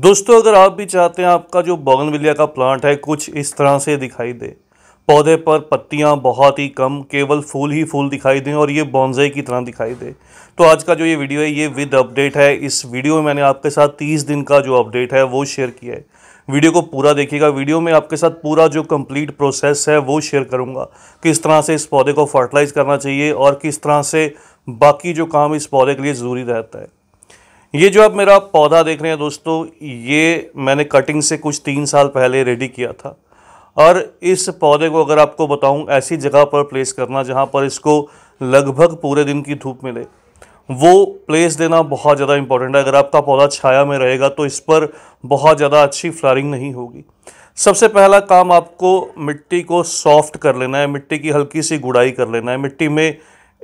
दोस्तों अगर आप भी चाहते हैं आपका जो बोगनविलिया का प्लांट है कुछ इस तरह से दिखाई दे पौधे पर पत्तियां बहुत ही कम केवल फूल ही फूल दिखाई दें और ये बॉन्जे की तरह दिखाई दे तो आज का जो ये वीडियो है ये विद अपडेट है इस वीडियो में मैंने आपके साथ 30 दिन का जो अपडेट है वो शेयर किया है वीडियो को पूरा देखिएगा वीडियो में आपके साथ पूरा जो कंप्लीट प्रोसेस है वो शेयर करूँगा किस तरह से इस पौधे को फर्टिलाइज़ करना चाहिए और किस तरह से बाकी जो काम इस पौधे के लिए ज़रूरी रहता है ये जो आप मेरा पौधा देख रहे हैं दोस्तों ये मैंने कटिंग से कुछ तीन साल पहले रेडी किया था और इस पौधे को अगर आपको बताऊं ऐसी जगह पर प्लेस करना जहां पर इसको लगभग पूरे दिन की धूप मिले वो प्लेस देना बहुत ज़्यादा इम्पॉर्टेंट है अगर आपका पौधा छाया में रहेगा तो इस पर बहुत ज़्यादा अच्छी फ्लारिंग नहीं होगी सबसे पहला काम आपको मिट्टी को सॉफ्ट कर लेना है मिट्टी की हल्की सी गुड़ाई कर लेना है मिट्टी में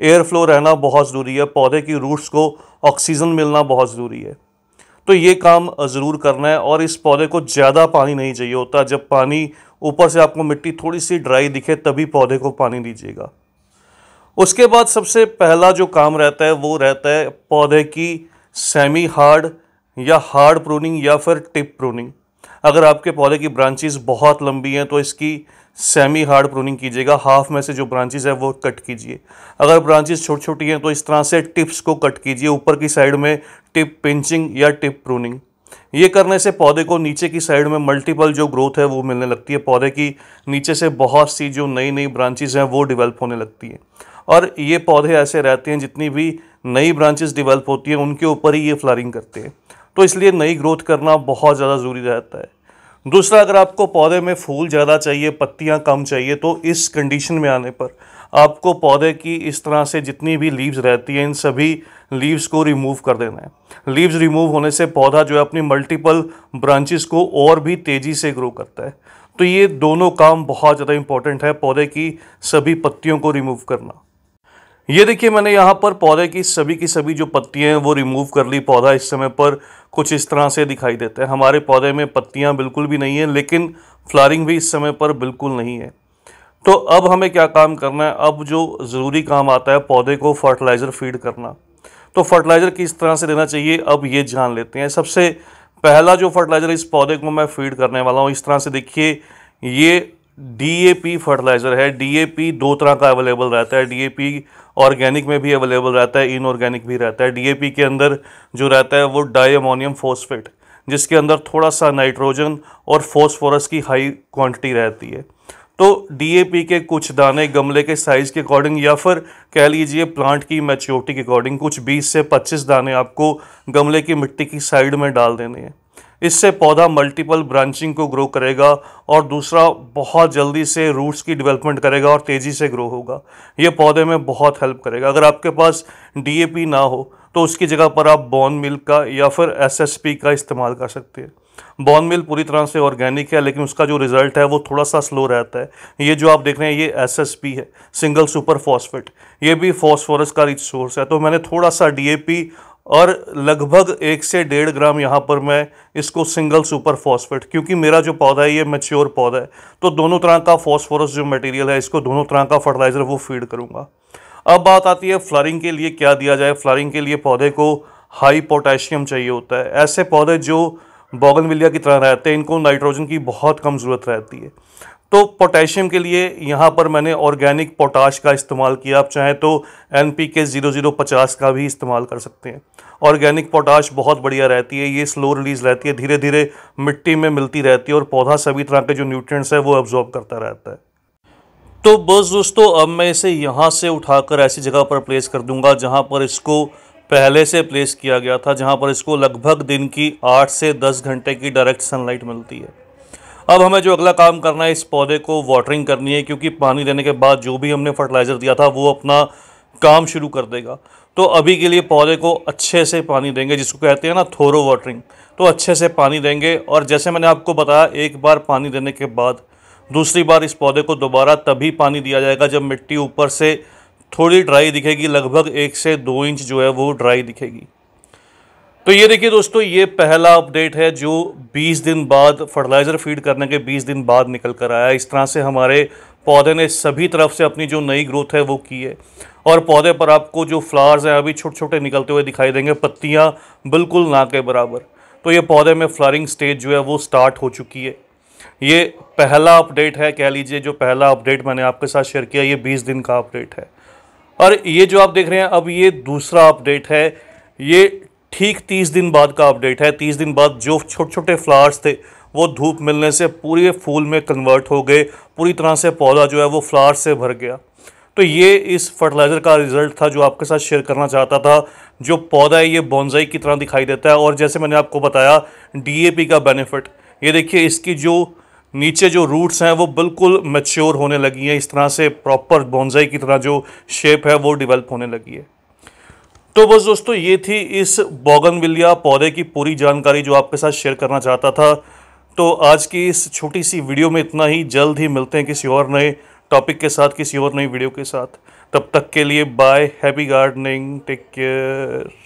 एयर फ्लो रहना बहुत ज़रूरी है पौधे की रूट्स को ऑक्सीजन मिलना बहुत ज़रूरी है तो ये काम ज़रूर करना है और इस पौधे को ज़्यादा पानी नहीं चाहिए होता जब पानी ऊपर से आपको मिट्टी थोड़ी सी ड्राई दिखे तभी पौधे को पानी दीजिएगा उसके बाद सबसे पहला जो काम रहता है वो रहता है पौधे की सेमी हार्ड या हार्ड प्रूनिंग या फिर टिप प्रूनिंग अगर आपके पौधे की ब्रांचेस बहुत लंबी हैं तो इसकी सेमी हार्ड प्रूनिंग कीजिएगा हाफ में से जो ब्रांचेज है वो कट कीजिए अगर ब्रांचेज छोटी छोटी हैं तो इस तरह से टिप्स को कट कीजिए ऊपर की साइड में टिप पिंचिंग या टिप प्रूनिंग ये करने से पौधे को नीचे की साइड में मल्टीपल जो ग्रोथ है वो मिलने लगती है पौधे की नीचे से बहुत सी जो नई नई ब्रांचेज हैं वो डिवेल्प होने लगती हैं और ये पौधे ऐसे रहते हैं जितनी भी नई ब्रांचेज डिवेल्प होती हैं उनके ऊपर ही ये फ्लारिंग करते हैं तो इसलिए नई ग्रोथ करना बहुत ज़्यादा ज़रूरी रहता है दूसरा अगर आपको पौधे में फूल ज़्यादा चाहिए पत्तियाँ कम चाहिए तो इस कंडीशन में आने पर आपको पौधे की इस तरह से जितनी भी लीव्स रहती हैं इन सभी लीव्स को रिमूव कर देना है लीव्स रिमूव होने से पौधा जो है अपनी मल्टीपल ब्रांचेस को और भी तेज़ी से ग्रो करता है तो ये दोनों काम बहुत ज़्यादा इंपॉर्टेंट है पौधे की सभी पत्तियों को रिमूव करना ये देखिए मैंने यहाँ पर पौधे की सभी की सभी जो पत्तियाँ हैं वो रिमूव कर ली पौधा इस समय पर कुछ इस तरह से दिखाई देता है हमारे पौधे में पत्तियाँ बिल्कुल भी नहीं है लेकिन फ्लारिंग भी इस समय पर बिल्कुल नहीं है तो अब हमें क्या काम करना है अब जो ज़रूरी काम आता है पौधे को फर्टिलाइज़र फीड करना तो फर्टिलाइज़र किस तरह से देना चाहिए अब ये जान लेते हैं सबसे पहला जो फर्टिलाइज़र इस पौधे को मैं फीड करने वाला हूँ इस तरह से देखिए ये डी फर्टिलाइज़र है डी दो तरह का अवेलेबल रहता है डी ऑर्गेनिक में भी अवेलेबल रहता है इनऑर्गेनिक भी रहता है डीएपी के अंदर जो रहता है वो डायमोनियम फोस्फेट जिसके अंदर थोड़ा सा नाइट्रोजन और फॉस्फोरस की हाई क्वांटिटी रहती है तो डीएपी के कुछ दाने गमले के साइज़ के अकॉर्डिंग या फिर कह लीजिए प्लांट की मैच्योरिटी के अकॉर्डिंग कुछ 20 से 25 दाने आपको गमले की मिट्टी की साइड में डाल देने हैं इससे पौधा मल्टीपल ब्रांचिंग को ग्रो करेगा और दूसरा बहुत जल्दी से रूट्स की डेवलपमेंट करेगा और तेज़ी से ग्रो होगा ये पौधे में बहुत हेल्प करेगा अगर आपके पास डी ना हो तो उसकी जगह पर आप बॉन मिल का या फिर एस का इस्तेमाल कर सकते हैं बॉन मिल पूरी तरह से ऑर्गेनिक है लेकिन उसका जो रिजल्ट है वो थोड़ा सा स्लो रहता है ये जो आप देख रहे हैं ये एसएसपी है सिंगल सुपर फॉस्फेट ये भी फॉस्फोरस का रिच सोर्स है तो मैंने थोड़ा सा डीएपी और लगभग एक से डेढ़ ग्राम यहाँ पर मैं इसको सिंगल सुपर फॉस्फेट क्योंकि मेरा जो पौधा है ये मेच्योर पौधा है तो दोनों तरह का फॉस्फोरस जो मटेरियल है इसको दोनों तरह का फर्टिलाइज़र वो फीड करूँगा अब बात आती है फ्लारिंग के लिए क्या दिया जाए फ्लारिंग के लिए पौधे को हाई पोटेशियम चाहिए होता है ऐसे पौधे जो बॉगन की तरह रहते हैं इनको नाइट्रोजन की बहुत कम ज़रूरत रहती है तो पोटेशियम के लिए यहाँ पर मैंने ऑर्गेनिक पोटाश का इस्तेमाल किया आप चाहें तो N P K zero zero पचास का भी इस्तेमाल कर सकते हैं ऑर्गेनिक पोटाश बहुत बढ़िया रहती है ये स्लो रिलीज़ रहती है धीरे धीरे मिट्टी में मिलती रहती है और पौधा सभी तरह के जो न्यूट्रिएंट्स है वो एब्जॉर्ब करता रहता है तो बस दोस्तों अब मैं इसे यहाँ से उठाकर ऐसी जगह पर प्लेस कर दूंगा जहाँ पर इसको पहले से प्लेस किया गया था जहाँ पर इसको लगभग दिन की आठ से दस घंटे की डायरेक्ट सनलाइट मिलती है अब हमें जो अगला काम करना है इस पौधे को वाटरिंग करनी है क्योंकि पानी देने के बाद जो भी हमने फर्टिलाइज़र दिया था वो अपना काम शुरू कर देगा तो अभी के लिए पौधे को अच्छे से पानी देंगे जिसको कहते हैं ना थोरो वाटरिंग तो अच्छे से पानी देंगे और जैसे मैंने आपको बताया एक बार पानी देने के बाद दूसरी बार इस पौधे को दोबारा तभी पानी दिया जाएगा जब मिट्टी ऊपर से थोड़ी ड्राई दिखेगी लगभग एक से दो इंच जो है वो ड्राई दिखेगी तो ये देखिए दोस्तों ये पहला अपडेट है जो 20 दिन बाद फर्टिलाइज़र फीड करने के 20 दिन बाद निकल कर आया इस तरह से हमारे पौधे ने सभी तरफ से अपनी जो नई ग्रोथ है वो की है और पौधे पर आपको जो फ्लावर्स हैं अभी छोटे छोटे निकलते हुए दिखाई देंगे पत्तियाँ बिल्कुल ना के बराबर तो ये पौधे में फ्लारिंग स्टेज जो है वो स्टार्ट हो चुकी है ये पहला अपडेट है कह लीजिए जो पहला अपडेट मैंने आपके साथ शेयर किया ये बीस दिन का अपडेट है और ये जो आप देख रहे हैं अब ये दूसरा अपडेट है ये ठीक तीस दिन बाद का अपडेट है तीस दिन बाद जो छोटे छोटे फ्लावर्स थे वो धूप मिलने से पूरे फूल में कन्वर्ट हो गए पूरी तरह से पौधा जो है वो फ्लावर्स से भर गया तो ये इस फर्टिलाइज़र का रिजल्ट था जो आपके साथ शेयर करना चाहता था जो पौधा है ये बॉन्जाई की तरह दिखाई देता है और जैसे मैंने आपको बताया डी का बेनिफिट ये देखिए इसकी जो नीचे जो रूट्स हैं वो बिल्कुल मेच्योर होने लगी हैं इस तरह से प्रॉपर बॉन्जाई की तरह जो शेप है वो डिवेल्प होने लगी है तो बस दोस्तों ये थी इस बॉगनविलिया पौधे की पूरी जानकारी जो आपके साथ शेयर करना चाहता था तो आज की इस छोटी सी वीडियो में इतना ही जल्द ही मिलते हैं किसी और नए टॉपिक के साथ किसी और नई वीडियो के साथ तब तक के लिए bye happy gardening take care